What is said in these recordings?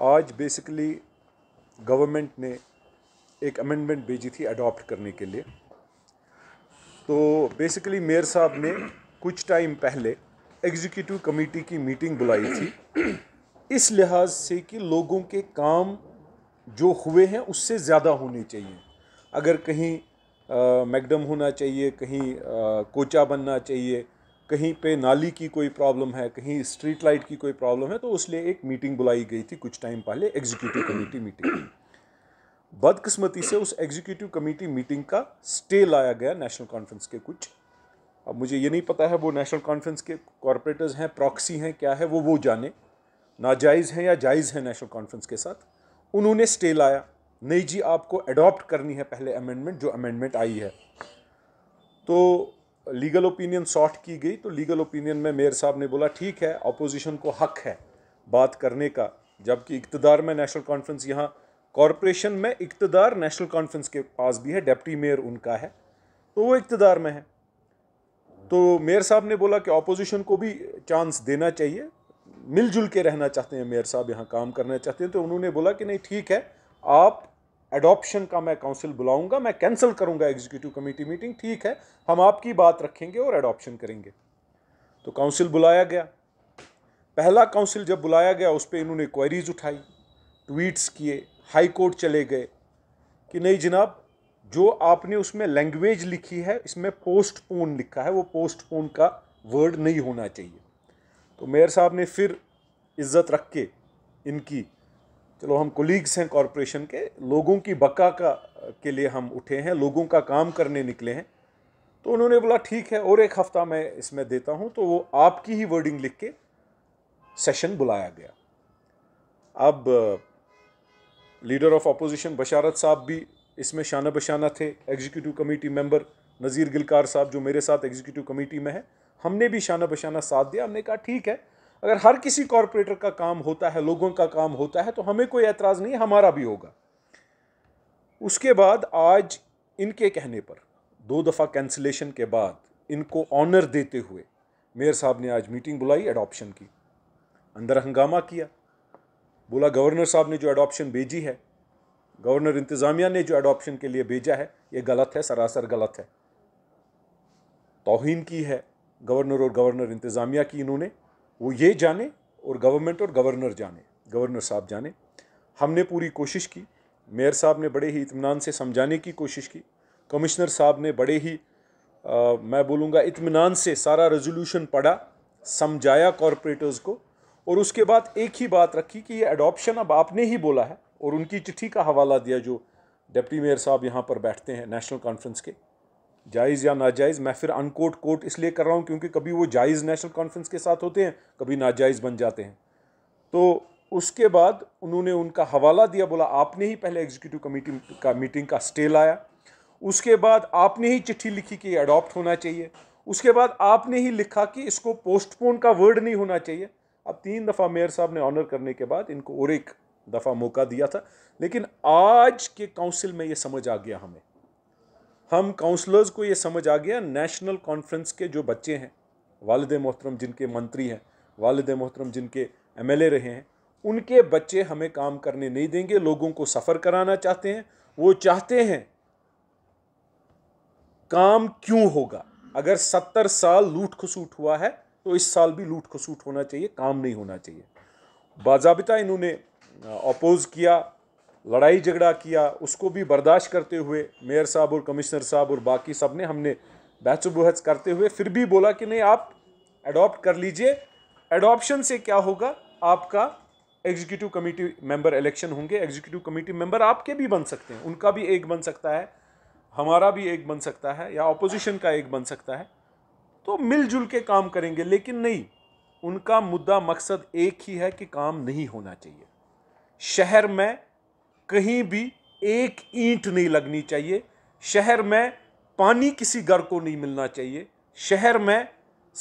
आज basically government ने एक अमेंडमेंट भेजी थी अडॉप्ट करने के लिए तो बेसिकली मेयर साहब ने कुछ टाइम पहले एग्जीक्यूटिव कमेटी की मीटिंग बुलाई थी इस लिहाज से कि लोगों के काम जो हुए हैं उससे ज़्यादा होने चाहिए अगर कहीं मैगडम होना चाहिए कहीं आ, कोचा बनना चाहिए कहीं पे नाली की कोई प्रॉब्लम है कहीं स्ट्रीट लाइट की कोई प्रॉब्लम है तो उसलिए एक मीटिंग बुलाई गई थी कुछ टाइम पहले एग्जीक्यूटिव कमेटी मीटिंग बदकिस्मती से उस एग्जीक्यूटिव कमेटी मीटिंग का स्टे लाया गया नेशनल कॉन्फ्रेंस के कुछ अब मुझे ये नहीं पता है वो नेशनल कॉन्फ्रेंस के कॉरपोरेटर्स हैं प्रॉक्सी हैं क्या है वो वो जाने नाजायज़ हैं या जायज़ हैं नेशनल कॉन्फ्रेंस के साथ उन्होंने स्टे लाया नहीं जी आपको अडॉप्ट करनी है पहले अमेंडमेंट जो अमेंडमेंट आई है तो लीगल ओपिनियन सॉर्ट की गई तो लीगल ओपिनियन में मेयर साहब ने बोला ठीक है अपोजिशन को हक है बात करने का जबकि इकतदार में नेशनल कॉन्फ्रेंस यहाँ कॉरपोरेशन में इकतदार नेशनल कॉन्फ्रेंस के पास भी है डेप्टी मेयर उनका है तो वो इकतदार में है तो मेयर साहब ने बोला कि अपोजिशन को भी चांस देना चाहिए मिलजुल के रहना चाहते हैं मेयर साहब यहाँ काम करना चाहते हैं तो उन्होंने बोला कि नहीं ठीक है आप एडॉप्शन का मैं काउंसिल बुलाऊंगा मैं कैंसिल करूंगा एग्जीक्यूटिव कमेटी मीटिंग ठीक है हम आपकी बात रखेंगे और एडॉप्शन करेंगे तो काउंसिल बुलाया गया पहला काउंसिल जब बुलाया गया उस पर इन्होंने क्वारीज उठाई ट्वीट्स किए हाई कोर्ट चले गए कि नहीं जनाब जो आपने उसमें लैंग्वेज लिखी है इसमें पोस्टपोन लिखा है वो पोस्टपोन का वर्ड नहीं होना चाहिए तो मेयर साहब ने फिर इज्जत रख के इनकी चलो हम कोलीग्स हैं कॉरपोरेशन के लोगों की बका का के लिए हम उठे हैं लोगों का काम करने निकले हैं तो उन्होंने बोला ठीक है और एक हफ़्ता मैं इसमें देता हूँ तो वो आपकी ही वर्डिंग लिख के सेशन बुलाया गया अब लीडर ऑफ अपोजिशन बशारत साहब भी इसमें शाना बशाना थे executive committee member Nazir Gilkar साहब जो मेरे साथ एग्जीक्यूटिव कमेटी में है हमने भी शाना बशाना साथ दिया हमने कहा ठीक है अगर हर किसी कॉरपोरेटर का काम होता है लोगों का काम होता है तो हमें कोई एतराज़ नहीं हमारा भी होगा उसके बाद आज इनके कहने पर दो दफ़ा कैंसिलेशन के बाद इनको ऑनर देते हुए मेयर साहब ने आज मीटिंग बुलाई एडॉप्शन की अंदर हंगामा किया बोला गवर्नर साहब ने जो एडॉप्शन भेजी है गवर्नर इंतज़ामिया ने जो एडॉप्शन के लिए भेजा है ये गलत है सरासर गलत है तोहन की है गवर्नर और गवर्नर इंतज़ामिया की इन्होंने वो ये जाने और गवर्नमेंट और गवर्नर जाने गवर्नर साहब जाने हमने पूरी कोशिश की मेयर साहब ने बड़े ही इतमान से समझाने की कोशिश की कमिश्नर साहब ने बड़े ही आ, मैं बोलूँगा इतमान से सारा रेजोल्यूशन पढ़ा समझाया कॉरपोरेटर्स को और उसके बाद एक ही बात रखी कि ये एडॉप्शन अब आपने ही बोला है और उनकी चिट्ठी का हवाला दिया जो डिप्टी मेयर साहब यहाँ पर बैठते हैं नेशनल कॉन्फ्रेंस के जायज़ या नाजायज़ मैं फिर अनकोट कोट इसलिए कर रहा हूँ क्योंकि कभी वो जायज़ नेशनल कॉन्फ्रेंस के साथ होते हैं कभी नाजायज़ बन जाते हैं तो उसके बाद उन्होंने उनका हवाला दिया बोला आपने ही पहले एग्जीक्यूटिव कमेटी का मीटिंग का स्टे लाया उसके बाद आपने ही चिट्ठी लिखी कि अडॉप्ट होना चाहिए उसके बाद आपने ही लिखा कि इसको पोस्टपोन का वर्ड नहीं होना चाहिए अब तीन दफ़ा मेयर साहब ने ऑनर करने के बाद इनको और एक दफ़ा मौका दिया था लेकिन आज के काउंसिल में ये समझ आ गया हमें हम काउंसलर्स को ये समझ आ गया नेशनल कॉन्फ्रेंस के जो बच्चे हैं वालद मोहतरम जिनके मंत्री हैं वालद मोहतरम जिनके एम रहे हैं उनके बच्चे हमें काम करने नहीं देंगे लोगों को सफ़र कराना चाहते हैं वो चाहते हैं काम क्यों होगा अगर सत्तर साल लूट खसूट हुआ है तो इस साल भी लूट खसूट होना चाहिए काम नहीं होना चाहिए बाबा इन्होंने अपोज़ किया लड़ाई झगड़ा किया उसको भी बर्दाश्त करते हुए मेयर साहब और कमिश्नर साहब और बाकी सब ने हमने बहस बहस करते हुए फिर भी बोला कि नहीं आप एडॉप्ट कर लीजिए एडॉप्शन से क्या होगा आपका एग्जीक्यूटिव कमेटी मेंबर इलेक्शन होंगे एग्जीक्यूटिव कमेटी मेंबर आपके भी बन सकते हैं उनका भी एक बन सकता है हमारा भी एक बन सकता है या अपोजिशन का एक बन सकता है तो मिलजुल के काम करेंगे लेकिन नहीं उनका मुद्दा मकसद एक ही है कि काम नहीं होना चाहिए शहर में कहीं भी एक ईंट नहीं लगनी चाहिए शहर में पानी किसी घर को नहीं मिलना चाहिए शहर में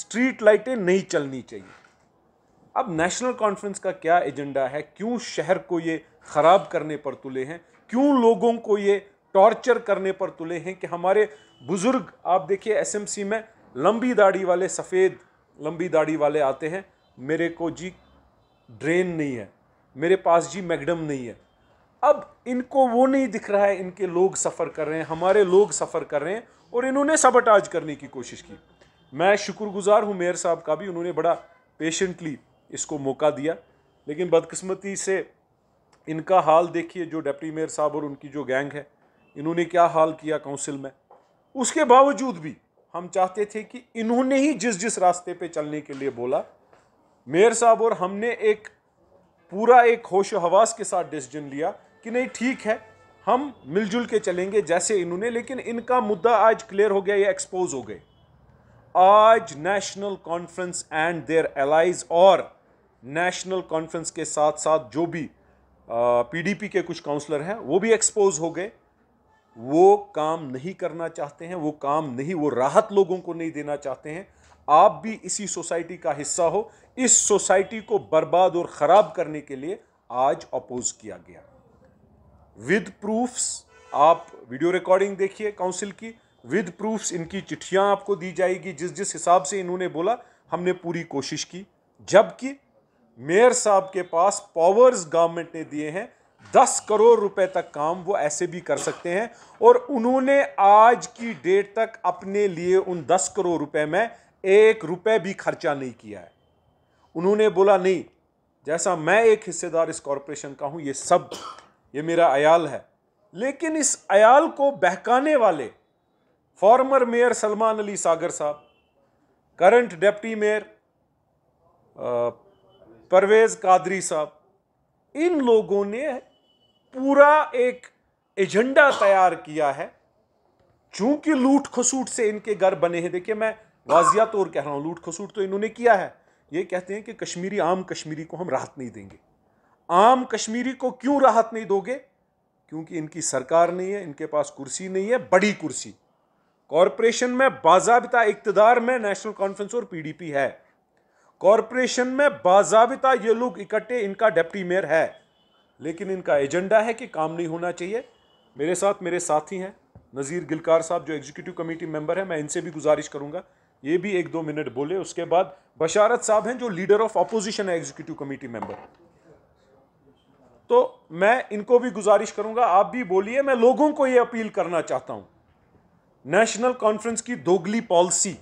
स्ट्रीट लाइटें नहीं चलनी चाहिए अब नेशनल कॉन्फ्रेंस का क्या एजेंडा है क्यों शहर को ये ख़राब करने पर तुले हैं क्यों लोगों को ये टॉर्चर करने पर तुले हैं कि हमारे बुज़ुर्ग आप देखिए एसएमसी में लंबी दाढ़ी वाले सफ़ेद लंबी दाढ़ी वाले आते हैं मेरे को जी ड्रेन नहीं है मेरे पास जी मैगडम नहीं है अब इनको वो नहीं दिख रहा है इनके लोग सफ़र कर रहे हैं हमारे लोग सफ़र कर रहे हैं और इन्होंने सबटाज करने की कोशिश की मैं शुक्रगुजार हूँ मेयर साहब का भी उन्होंने बड़ा पेशेंटली इसको मौका दिया लेकिन बदकस्मती से इनका हाल देखिए जो डिप्टी मेयर साहब और उनकी जो गैंग है इन्होंने क्या हाल किया काउंसिल में उसके बावजूद भी हम चाहते थे कि इन्होंने ही जिस जिस रास्ते पे चलने के लिए बोला मेयर साहब और हमने एक पूरा एक होश हवास के साथ डिसीजन लिया कि नहीं ठीक है हम मिलजुल के चलेंगे जैसे इन्होंने लेकिन इनका मुद्दा आज क्लियर हो गया या एक्सपोज हो गए आज National Conference and their allies और नेशनल कॉन्फ्रेंस के साथ साथ जो भी पीडीपी के कुछ काउंसलर हैं वो भी एक्सपोज हो गए वो काम नहीं करना चाहते हैं वो काम नहीं वो राहत लोगों को नहीं देना चाहते हैं आप भी इसी सोसाइटी का हिस्सा हो इस सोसाइटी को बर्बाद और ख़राब करने के लिए आज अपोज किया गया विद प्रूफ्स आप वीडियो रिकॉर्डिंग देखिए काउंसिल की विद प्रूफ्स इनकी चिट्ठियां आपको दी जाएगी जिस जिस हिसाब से इन्होंने बोला हमने पूरी कोशिश की जबकि मेयर साहब के पास पावर्स गवर्नमेंट ने दिए हैं दस करोड़ रुपए तक काम वो ऐसे भी कर सकते हैं और उन्होंने आज की डेट तक अपने लिए उन दस करोड़ रुपए में एक रुपए भी खर्चा नहीं किया है उन्होंने बोला नहीं जैसा मैं एक हिस्सेदार इस कॉरपोरेशन का हूं ये सब ये मेरा अयाल है लेकिन इस अयाल को बहकाने वाले फॉर्मर मेयर सलमान अली सागर साहब current deputy mayor Parvez Qadri साहब इन लोगों ने पूरा एक एजेंडा तैयार किया है चूंकि लूट खसूट से इनके घर बने हैं देखिए मैं वाजिया तौर कह रहा हूँ लूट खसूट तो इन्होंने किया है ये कहते हैं कि कश्मीरी आम कश्मीरी को हम राहत नहीं देंगे आम कश्मीरी को क्यों राहत नहीं दोगे क्योंकि इनकी सरकार नहीं है इनके पास कुर्सी नहीं है बड़ी कुर्सी कॉरपोरेशन में बाजाबिता इकतदार में नेशनल कॉन्फ्रेंस और पीडीपी है कॉरपोरेशन में बाजाबिता ये लोग इकट्ठे इनका डेप्टी मेयर है लेकिन इनका एजेंडा है कि काम नहीं होना चाहिए मेरे साथ मेरे साथी हैं नज़ीर गिलकार साहब जो एग्जीक्यूटिव कमेटी मेंबर है मैं इनसे भी गुजारिश करूंगा ये भी एक दो मिनट बोले उसके बाद बशारत साहब हैं जो लीडर ऑफ अपोजिशन है एग्जीक्यूटिव कमेटी मेंबर तो मैं इनको भी गुजारिश करूंगा आप भी बोलिए मैं लोगों को ये अपील करना चाहता हूं नेशनल कॉन्फ्रेंस की दोगली पॉलिसी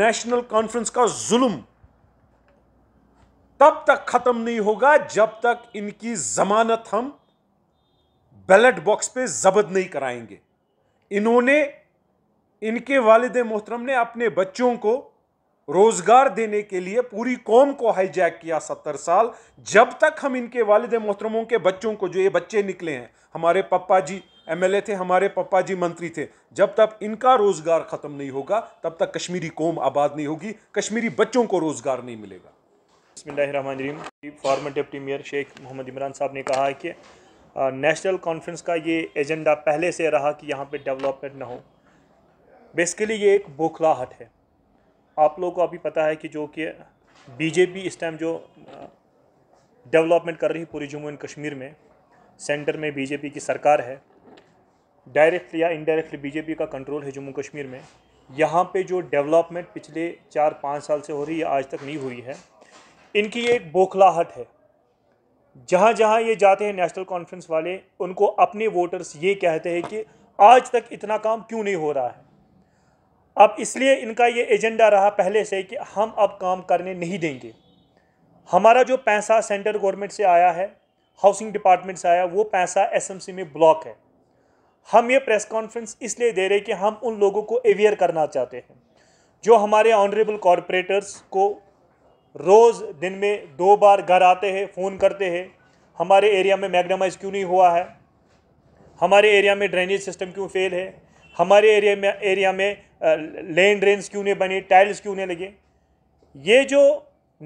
नेशनल कॉन्फ्रेंस का जुल्म तब तक खत्म नहीं होगा जब तक इनकी जमानत हम बैलेट बॉक्स पे जबत नहीं कराएंगे इन्होंने इनके वालद मोहतरम ने अपने बच्चों को रोजगार देने के लिए पूरी कौम को हाईजैक किया सत्तर साल जब तक हम इनके वालद मोहतरमों के बच्चों को जो ये बच्चे निकले हैं हमारे पप्पा जी एमएलए थे हमारे पप्पा जी मंत्री थे जब तक इनका रोजगार ख़त्म नहीं होगा तब तक कश्मीरी कौम आबाद नहीं होगी कश्मीरी बच्चों को रोज़गार नहीं मिलेगा former deputy mayor Sheikh Mohammad Imran साहब ने कहा है कि नेशनल कॉन्फ्रेंस का ये एजेंडा पहले से रहा कि यहाँ पे डेवलपमेंट ना हो बेसिकली ये एक बोखलाहट है आप लोगों को अभी पता है कि जो कि बीजेपी इस टाइम जो डेवलपमेंट कर रही है पूरी जम्मू एंड कश्मीर में सेंटर में बीजेपी की सरकार है डायरेक्टली या इनडायरेक्टली बीजेपी का कंट्रोल है जम्मू कश्मीर में यहाँ पे जो डेवलपमेंट पिछले चार पाँच साल से हो रही है आज तक नहीं हुई है इनकी एक बोखलाहट है जहाँ जहाँ ये जाते हैं नेशनल कॉन्फ्रेंस वाले उनको अपने वोटर्स ये कहते हैं कि आज तक इतना काम क्यों नहीं हो रहा है अब इसलिए इनका ये एजेंडा रहा पहले से कि हम अब काम करने नहीं देंगे हमारा जो पैसा सेंट्रल गवर्नमेंट से आया है हाउसिंग डिपार्टमेंट से आया वो पैसा एसएमसी में ब्लॉक है हम ये प्रेस कॉन्फ्रेंस इसलिए दे रहे कि हम उन लोगों को अवेयर करना चाहते हैं जो हमारे ऑनरेबल कॉरपोरेटर्स को रोज़ दिन में दो बार घर आते हैं फ़ोन करते हैं हमारे एरिया में मैगनामाइज क्यों नहीं हुआ है हमारे एरिया में ड्रेनेज सिस्टम क्यों फेल है हमारे एरिया में एरिया में लेन ड्रेन्स क्यों नहीं बने टाइल्स क्यों नहीं लगे ये जो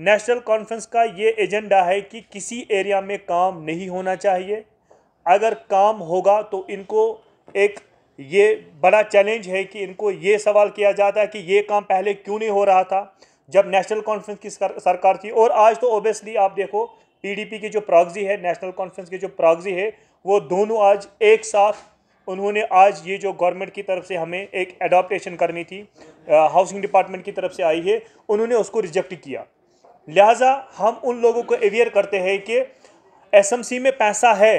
नेशनल कॉन्फ्रेंस का ये एजेंडा है कि किसी एरिया में काम नहीं होना चाहिए अगर काम होगा तो इनको एक ये बड़ा चैलेंज है कि इनको ये सवाल किया जाता है कि ये काम पहले क्यों नहीं हो रहा था जब नेशनल कॉन्फ्रेंस की सरकार थी और आज तो ओबियसली आप देखो पीडीपी की जो प्रॉक्सी है नेशनल कॉन्फ्रेंस की जो प्रॉक्सी है वो दोनों आज एक साथ उन्होंने आज ये जो गवर्नमेंट की तरफ से हमें एक एडॉप्टेशन करनी थी हाउसिंग डिपार्टमेंट की तरफ से आई है उन्होंने उसको रिजेक्ट किया लिहाजा हम उन लोगों को अवेयर करते हैं कि एसएमसी में पैसा है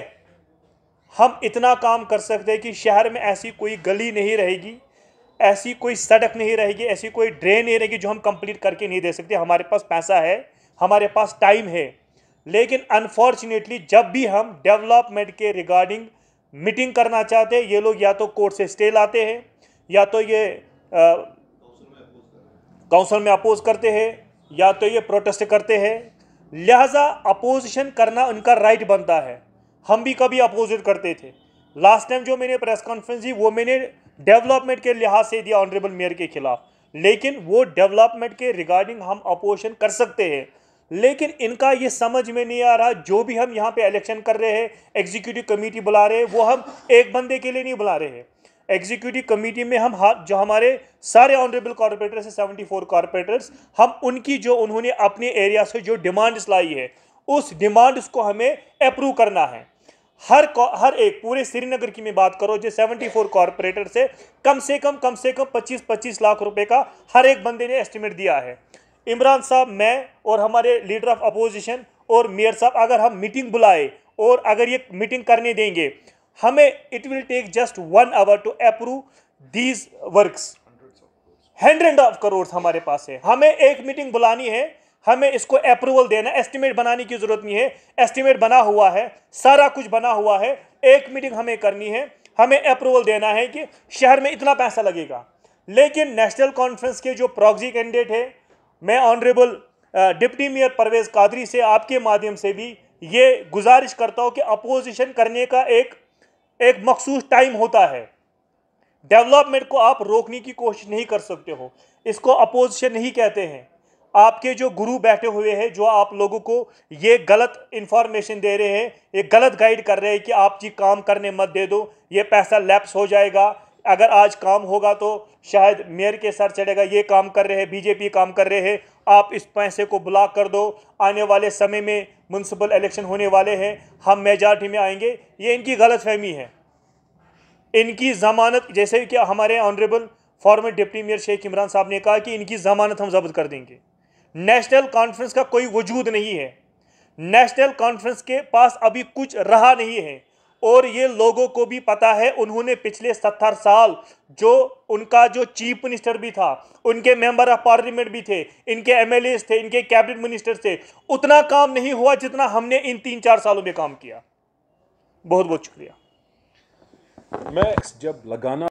हम इतना काम कर सकते हैं कि शहर में ऐसी कोई गली नहीं रहेगी ऐसी कोई सड़क नहीं रहेगी ऐसी कोई ड्रेन नहीं रहेगी जो हम कंप्लीट करके नहीं दे सकते हमारे पास पैसा है हमारे पास टाइम है लेकिन अनफॉर्चुनेटली जब भी हम डेवलपमेंट के रिगार्डिंग मीटिंग करना चाहते हैं ये लोग या तो कोर्ट से स्टे लाते हैं या तो ये काउंसिल में अपोज करते हैं या तो ये प्रोटेस्ट करते हैं लिहाजा अपोजिशन करना उनका राइट बनता है हम भी कभी अपोजिट करते थे लास्ट टाइम जो मैंने प्रेस कॉन्फ्रेंस दी वो मैंने डेवलपमेंट के लिहाज से दिया ऑनरेबल मेयर के खिलाफ लेकिन वो डेवलपमेंट के रिगार्डिंग हम अपोजिशन कर सकते हैं लेकिन इनका ये समझ में नहीं आ रहा जो भी हम यहाँ पे इलेक्शन कर रहे हैं एग्जीक्यूटिव कमेटी बुला रहे हैं वो हम एक बंदे के लिए नहीं बुला रहे हैं एग्जीक्यूटिव कमेटी में हम जो हमारे सारे ऑनरेबल कॉरपोरेटर्स हैं सेवेंटी फोर कॉरपोरेटर्स हम उनकी जो उन्होंने अपने एरिया से जो डिमांड्स लाई है उस डिमांड्स को हमें अप्रूव करना है हर हर एक पूरे श्रीनगर की मैं बात करो जो 74 फोर कॉरपोरेटर से कम से कम कम से कम 25 25 लाख रुपए का हर एक बंदे ने एस्टिमेट दिया है इमरान साहब मैं और हमारे लीडर ऑफ अपोजिशन और मेयर साहब अगर हम मीटिंग बुलाए और अगर ये मीटिंग करने देंगे हमें it will take just one hour to approve these works hundred of crore हमारे पास है हमें एक मीटिंग बुलानी है हमें इसको अप्रूवल देना एस्टिमेट बनाने की ज़रूरत नहीं है एस्टिमेट बना हुआ है सारा कुछ बना हुआ है एक मीटिंग हमें करनी है हमें अप्रूवल देना है कि शहर में इतना पैसा लगेगा लेकिन नेशनल कॉन्फ्रेंस के जो प्रॉक्सी कैंडिडेट है मैं honourable deputy mayor Parvez Qadri से आपके माध्यम से भी ये गुजारिश करता हूँ कि अपोजिशन करने का एक एक मखसूस टाइम होता है डेवलपमेंट को आप रोकने की कोशिश नहीं कर सकते हो इसको अपोजिशन नहीं कहते हैं आपके जो गुरु बैठे हुए हैं जो आप लोगों को ये गलत इन्फॉर्मेशन दे रहे हैं ये गलत गाइड कर रहे हैं कि आप जी काम करने मत दे दो ये पैसा लैप्स हो जाएगा अगर आज काम होगा तो शायद मेयर के सर चढ़ेगा ये काम कर रहे हैं बीजेपी काम कर रहे हैं आप इस पैसे को ब्लॉक कर दो आने वाले समय में म्यूनसिपल इलेक्शन होने वाले हैं हम मेजॉरिटी में आएंगे ये इनकी गलत फहमी है इनकी ज़मानत जैसे कि हमारे honourable former deputy mayor Sheikh Imran साहब ने कहा कि इनकी ज़मानत हम जब्त कर देंगे नेशनल कॉन्फ्रेंस का कोई वजूद नहीं है नेशनल कॉन्फ्रेंस के पास अभी कुछ रहा नहीं है और ये लोगों को भी पता है उन्होंने पिछले सत्तर साल जो उनका जो चीफ मिनिस्टर भी था उनके मेंबर ऑफ पार्लियामेंट भी थे इनके एम थे इनके कैबिनेट मिनिस्टर थे उतना काम नहीं हुआ जितना हमने इन तीन चार सालों में काम किया बहुत बहुत शुक्रिया मैं जब लगाना